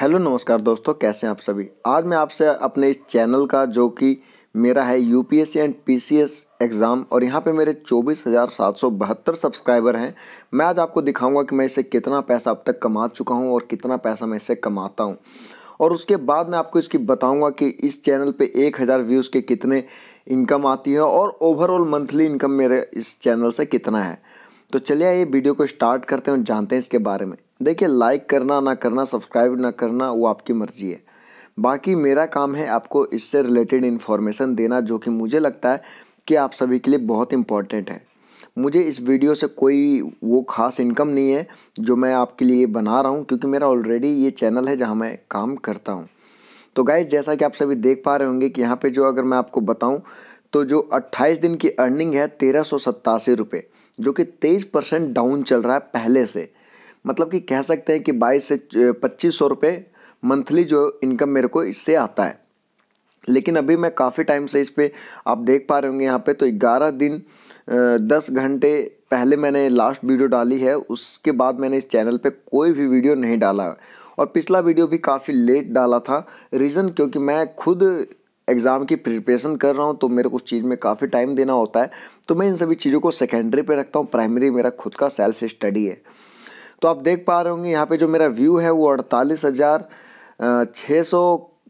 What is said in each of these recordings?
hello नमस्कार दोस्तों कैसे हैं आप सभी आज मैं आपसे अपने इस चैनल का जो कि मेरा है यूपीएससी एंड पीसीएस एग्ज़ाम और यहाँ पे मेरे चौबीस हज़ार सात सौ बहत्तर सब्सक्राइबर हैं मैं आज आपको दिखाऊंगा कि मैं इसे कितना पैसा अब तक कमा चुका हूँ और कितना पैसा मैं इसे कमाता हूँ और उसके बाद मैं आपको इसकी बताऊँगा कि इस चैनल पर एक हज़ार व्यूज़ के कितने इनकम आती है और ओवरऑल मंथली इनकम मेरे इस चैनल से कितना है तो चलिए ये वीडियो को स्टार्ट करते हैं और जानते हैं इसके बारे में देखिए लाइक करना ना करना सब्सक्राइब ना करना वो आपकी मर्ज़ी है बाकी मेरा काम है आपको इससे रिलेटेड इन्फॉर्मेशन देना जो कि मुझे लगता है कि आप सभी के लिए बहुत इम्पॉर्टेंट है मुझे इस वीडियो से कोई वो खास इनकम नहीं है जो मैं आपके लिए बना रहा हूँ क्योंकि मेरा ऑलरेडी ये चैनल है जहाँ मैं काम करता हूँ तो गाइज जैसा कि आप सभी देख पा रहे होंगे कि यहाँ पे जो अगर मैं आपको बताऊँ तो जो 28 दिन की अर्निंग है तेरह सौ जो कि 23 परसेंट डाउन चल रहा है पहले से मतलब कि कह सकते हैं कि बाईस से पच्चीस सौ रुपये मंथली जो इनकम मेरे को इससे आता है लेकिन अभी मैं काफ़ी टाइम से इस पर आप देख पा रहे होंगे यहाँ पे तो ग्यारह दिन दस घंटे पहले मैंने लास्ट वीडियो डाली है उसके बाद मैंने इस चैनल पे कोई भी वीडियो नहीं डाला और पिछला वीडियो भी काफ़ी लेट डाला था रीज़न क्योंकि मैं खुद एग्ज़ाम की प्रिपरेशन कर रहा हूँ तो मेरे को उस चीज़ में काफ़ी टाइम देना होता है तो मैं इन सभी चीज़ों को सेकेंडरी पे रखता हूँ प्राइमरी मेरा खुद का सेल्फ स्टडी है तो आप देख पा रहे होंगे यहाँ पे जो मेरा व्यू है वो अड़तालीस हज़ार छः सौ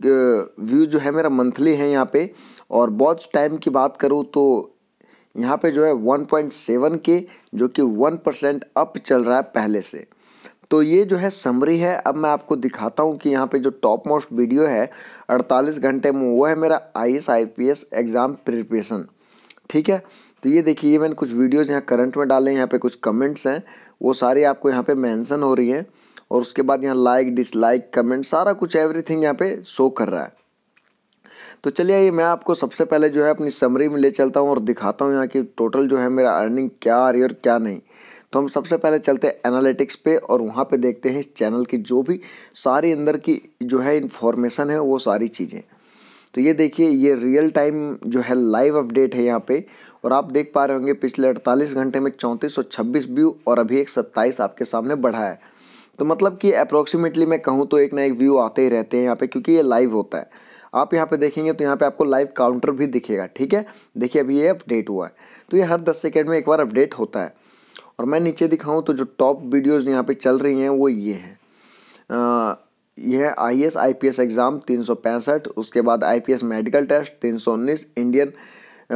व्यू जो है मेरा मंथली है यहाँ पे और वॉच टाइम की बात करूँ तो यहाँ पे जो है 1.7 के जो कि 1 परसेंट अप चल रहा है पहले से तो ये जो है समरी है अब मैं आपको दिखाता हूँ कि यहाँ पे जो टॉप मोस्ट वीडियो है 48 घंटे में वो है मेरा I S I P S exam preparation ठीक है तो ये देखिए ये मैंने कुछ वीडियोज़ यहाँ करंट में डाले हैं यहाँ पे कुछ कमेंट्स हैं वो सारी आपको यहाँ पे मेंशन हो रही हैं और उसके बाद यहाँ लाइक डिसलाइक कमेंट सारा कुछ एवरीथिंग यहाँ पे शो कर रहा है तो चलिए ये मैं आपको सबसे पहले जो है अपनी समरी में ले चलता हूँ और दिखाता हूँ यहाँ की टोटल जो है मेरा अर्निंग क्या आ रही है और क्या नहीं तो हम सबसे पहले चलते हैं एनालिटिक्स पे और वहाँ पे देखते हैं इस चैनल की जो भी सारी अंदर की जो है इन्फॉर्मेशन है वो सारी चीज़ें तो ये देखिए ये रियल टाइम जो है लाइव अपडेट है यहाँ पे और आप देख पा रहे होंगे पिछले 48 घंटे में चौंतीस सौ व्यू और अभी एक सत्ताईस आपके सामने बढ़ा है तो मतलब कि अप्रोक्सीमेटली मैं कहूँ तो एक ना एक व्यू आते ही रहते हैं यहाँ पे क्योंकि ये लाइव होता है आप यहाँ पे देखेंगे तो यहाँ पे आपको लाइव काउंटर भी दिखेगा ठीक है देखिए अभी ये अपडेट हुआ है तो ये हर दस सेकेंड में एक बार अपडेट होता है और मैं नीचे दिखाऊँ तो जो टॉप वीडियोस यहाँ पे चल रही हैं वो ये हैं यह है I S I P S exam तीन उसके बाद I P S medical test तीन Indian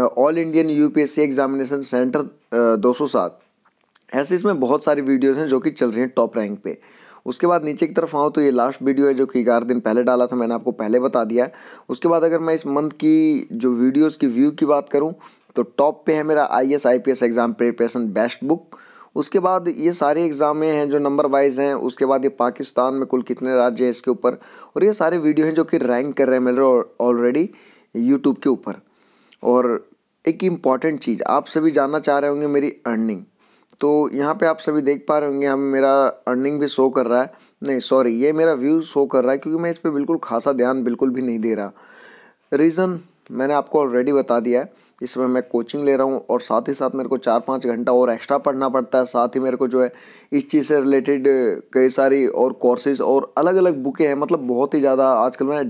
all Indian UPSC examination centre दो सौ सात ऐसे इसमें बहुत सारी वीडियोज़ हैं जो कि चल रही हैं टॉप रैंक पे उसके बाद नीचे की तरफ आऊँ तो ये लास्ट वीडियो है जो कि ग्यारह दिन पहले डाला था मैंने आपको पहले बता दिया है उसके बाद अगर मैं इस मंथ की जो वीडियोज़ की व्यू की बात करूँ तो टॉप पे है मेरा I S I P S exam preparation best book उसके बाद ये सारे एग्ज़ाम हैं जो नंबर वाइज हैं उसके बाद ये पाकिस्तान में कुल कितने राज्य हैं इसके ऊपर और ये सारे वीडियो हैं जो कि रैंक कर रहे हैं मेरे ऑलरेडी यूट्यूब के ऊपर और एक इम्पॉर्टेंट चीज़ आप सभी जानना चाह रहे होंगे मेरी अर्निंग तो यहाँ पे आप सभी देख पा रहे होंगे हम मेरा अर्निंग भी शो कर रहा है नहीं सॉरी ये मेरा व्यू शो कर रहा है क्योंकि मैं इस पर बिल्कुल खासा ध्यान बिल्कुल भी नहीं दे रहा रीज़न मैंने आपको ऑलरेडी बता दिया है इसमें मैं कोचिंग ले रहा हूँ और साथ ही साथ मेरे को चार पाँच घंटा और एक्स्ट्रा पढ़ना पड़ता है साथ ही मेरे को जो है इस चीज़ से रिलेटेड कई सारी और कोर्सेज और अलग अलग बुकें हैं मतलब बहुत ही ज़्यादा आजकल मैं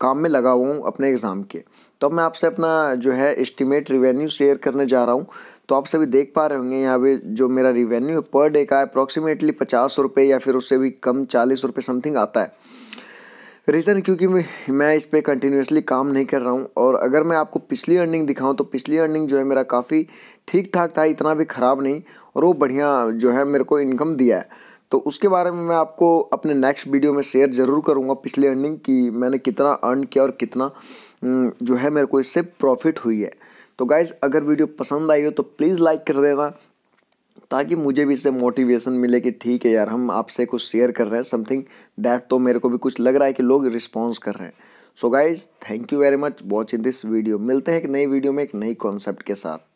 काम में लगा हुआ हूँ अपने एग्ज़ाम के तो अब मैं आपसे अपना जो है एस्टिमेट रिवेन्यू शेयर करने जा रहा हूँ तो आप सभी देख पा रहे होंगे यहाँ पे जो मेरा रिवेन्यू है पर डे का अप्रॉक्सीमेटली पचास रुपये या फिर उससे भी कम चालीस रुपये समथिंग आता है रीज़न क्योंकि मैं इस पर कंटिन्यूसली काम नहीं कर रहा हूँ और अगर मैं आपको पिछली अर्निंग दिखाऊँ तो पिछली अर्निंग जो है मेरा काफ़ी ठीक ठाक था इतना भी ख़राब नहीं और वो बढ़िया जो है मेरे को इनकम दिया है तो उसके बारे में मैं आपको अपने नेक्स्ट वीडियो में शेयर ज़रूर करूँगा पिछले अर्निंग की मैंने कितना अर्न किया और कितना जो है मेरे को इससे प्रॉफिट हुई है तो गाइज़ अगर वीडियो पसंद आई हो तो प्लीज़ लाइक कर देना ताकि मुझे भी इससे मोटिवेशन मिले कि ठीक है यार हम आपसे कुछ शेयर कर रहे हैं समथिंग दैट तो मेरे को भी कुछ लग रहा है कि लोग रिस्पॉन्स कर रहे हैं so guys thank you very much watching this video मिलते हैं एक नई वीडियो में एक नई कॉन्सेप्ट के साथ